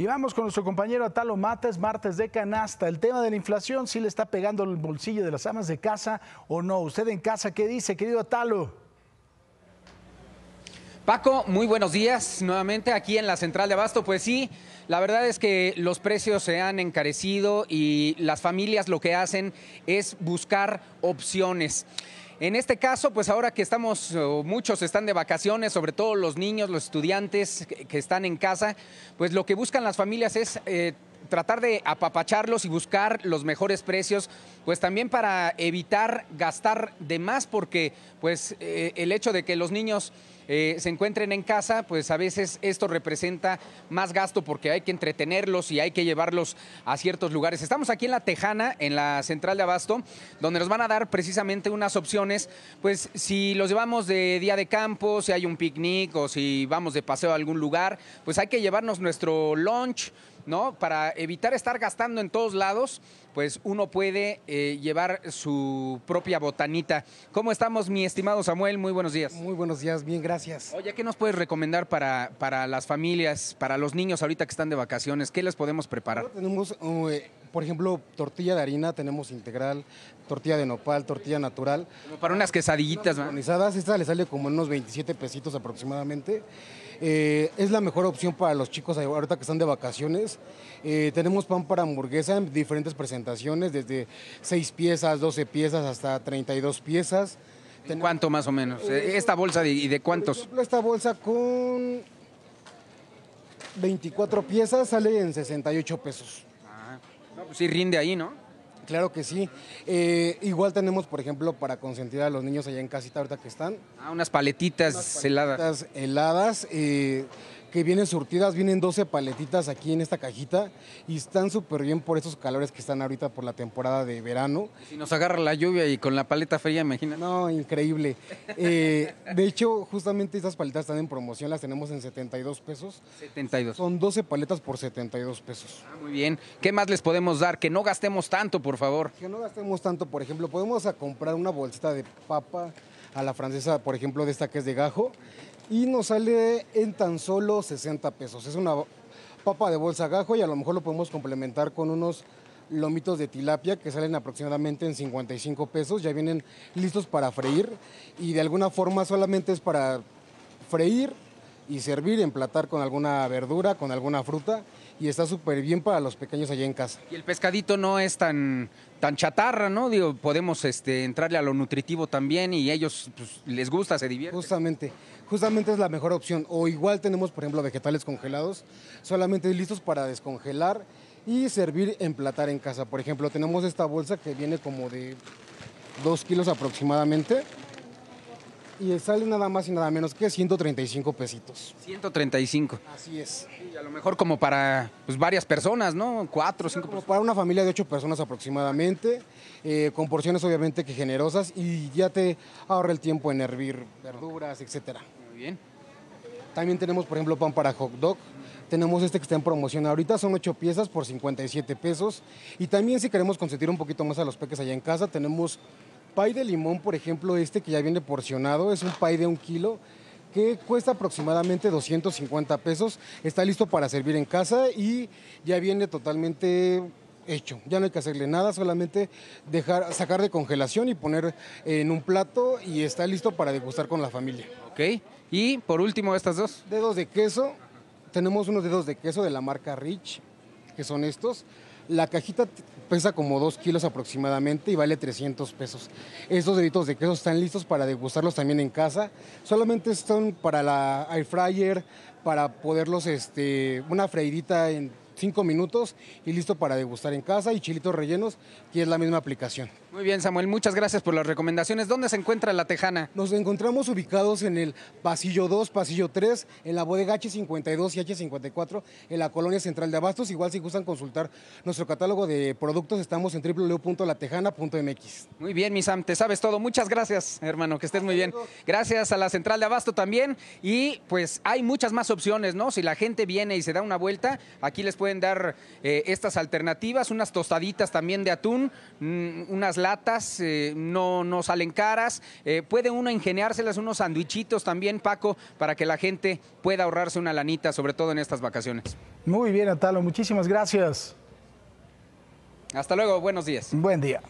Y vamos con nuestro compañero Atalo Mates, martes de canasta. El tema de la inflación, si ¿sí le está pegando el bolsillo de las amas de casa o no. ¿Usted en casa qué dice, querido Atalo? Paco, muy buenos días nuevamente aquí en la central de Abasto. Pues sí, la verdad es que los precios se han encarecido y las familias lo que hacen es buscar opciones. En este caso, pues ahora que estamos, eh, muchos están de vacaciones, sobre todo los niños, los estudiantes que están en casa, pues lo que buscan las familias es... Eh, tratar de apapacharlos y buscar los mejores precios, pues también para evitar gastar de más, porque pues eh, el hecho de que los niños eh, se encuentren en casa, pues a veces esto representa más gasto porque hay que entretenerlos y hay que llevarlos a ciertos lugares. Estamos aquí en La Tejana, en la central de Abasto, donde nos van a dar precisamente unas opciones, pues si los llevamos de día de campo, si hay un picnic o si vamos de paseo a algún lugar, pues hay que llevarnos nuestro lunch, ¿no? Para evitar estar gastando en todos lados, pues uno puede eh, llevar su propia botanita. ¿Cómo estamos, mi estimado Samuel? Muy buenos días. Muy buenos días, bien, gracias. Oye, ¿qué nos puedes recomendar para, las familias, para los niños ahorita que están de vacaciones? ¿Qué les podemos preparar? tenemos, eh, por ejemplo, tortilla de harina, tenemos integral, tortilla de nopal, tortilla natural. para unas quesadillitas, Esta le sale como unos 27 pesitos aproximadamente. Eh, es la mejor opción para los chicos ahorita que están de vacaciones. Eh, tenemos pan para hamburguesa en diferentes presentaciones, desde 6 piezas, 12 piezas hasta 32 piezas. ¿Cuánto más o menos? Eh, ¿Esta bolsa y de cuántos? esta bolsa con 24 piezas sale en 68 pesos. Ah, pues sí rinde ahí, ¿no? Claro que sí. Eh, igual tenemos, por ejemplo, para consentir a los niños allá en casita ahorita que están. Ah, unas paletitas, unas paletitas heladas. Eh, que vienen surtidas, vienen 12 paletitas aquí en esta cajita y están súper bien por esos calores que están ahorita por la temporada de verano. Si nos agarra la lluvia y con la paleta fría, imagina. No, increíble. Eh, de hecho, justamente estas paletas están en promoción, las tenemos en 72 pesos. 72. Son 12 paletas por 72 pesos. Ah, muy bien. ¿Qué más les podemos dar? Que no gastemos tanto, por favor. Que no gastemos tanto, por ejemplo, podemos comprar una bolsita de papa, a la francesa, por ejemplo, de esta que es de gajo, y nos sale en tan solo 60 pesos. Es una papa de bolsa gajo y a lo mejor lo podemos complementar con unos lomitos de tilapia que salen aproximadamente en 55 pesos, ya vienen listos para freír y de alguna forma solamente es para freír, y servir, emplatar con alguna verdura, con alguna fruta y está súper bien para los pequeños allá en casa. Y el pescadito no es tan, tan chatarra, ¿no? Digo, podemos este, entrarle a lo nutritivo también y ellos pues, les gusta, se divierten. Justamente, justamente es la mejor opción. O igual tenemos, por ejemplo, vegetales congelados, solamente listos para descongelar y servir emplatar en casa. Por ejemplo, tenemos esta bolsa que viene como de 2 kilos aproximadamente y sale nada más y nada menos que 135 pesitos. 135. Así es. Y a lo mejor como para pues, varias personas, ¿no? Cuatro, cinco. para una familia de ocho personas aproximadamente, eh, con porciones obviamente que generosas y ya te ahorra el tiempo en hervir verduras, etcétera. Muy bien. También tenemos, por ejemplo, pan para hot dog. Tenemos este que está en promoción ahorita, son ocho piezas por 57 pesos. Y también si queremos consentir un poquito más a los peques allá en casa, tenemos Pay de limón, por ejemplo, este que ya viene porcionado, es un pay de un kilo que cuesta aproximadamente 250 pesos. Está listo para servir en casa y ya viene totalmente hecho. Ya no hay que hacerle nada, solamente dejar, sacar de congelación y poner en un plato y está listo para degustar con la familia. Ok. Y por último, estas dos. Dedos de queso. Tenemos unos dedos de queso de la marca Rich, que son estos. La cajita pesa como 2 kilos aproximadamente y vale 300 pesos. Estos deditos de queso están listos para degustarlos también en casa. Solamente están para la air fryer, para poderlos, este, una freidita en 5 minutos y listo para degustar en casa y chilitos rellenos, que es la misma aplicación. Muy bien, Samuel, muchas gracias por las recomendaciones. ¿Dónde se encuentra La Tejana? Nos encontramos ubicados en el pasillo 2, pasillo 3, en la bodega H52 y H54, en la colonia central de Abastos. Igual si gustan consultar nuestro catálogo de productos, estamos en www.latejana.mx. Muy bien, mi Sam, te sabes todo. Muchas gracias, hermano, que estés muy bien. Gracias a la central de Abasto también. Y pues hay muchas más opciones, ¿no? Si la gente viene y se da una vuelta, aquí les pueden dar eh, estas alternativas, unas tostaditas también de atún, mm, unas latas, eh, no, no salen caras. Eh, puede uno ingeniárselas, unos sandwichitos también, Paco, para que la gente pueda ahorrarse una lanita, sobre todo en estas vacaciones. Muy bien, Atalo, muchísimas gracias. Hasta luego, buenos días. Buen día.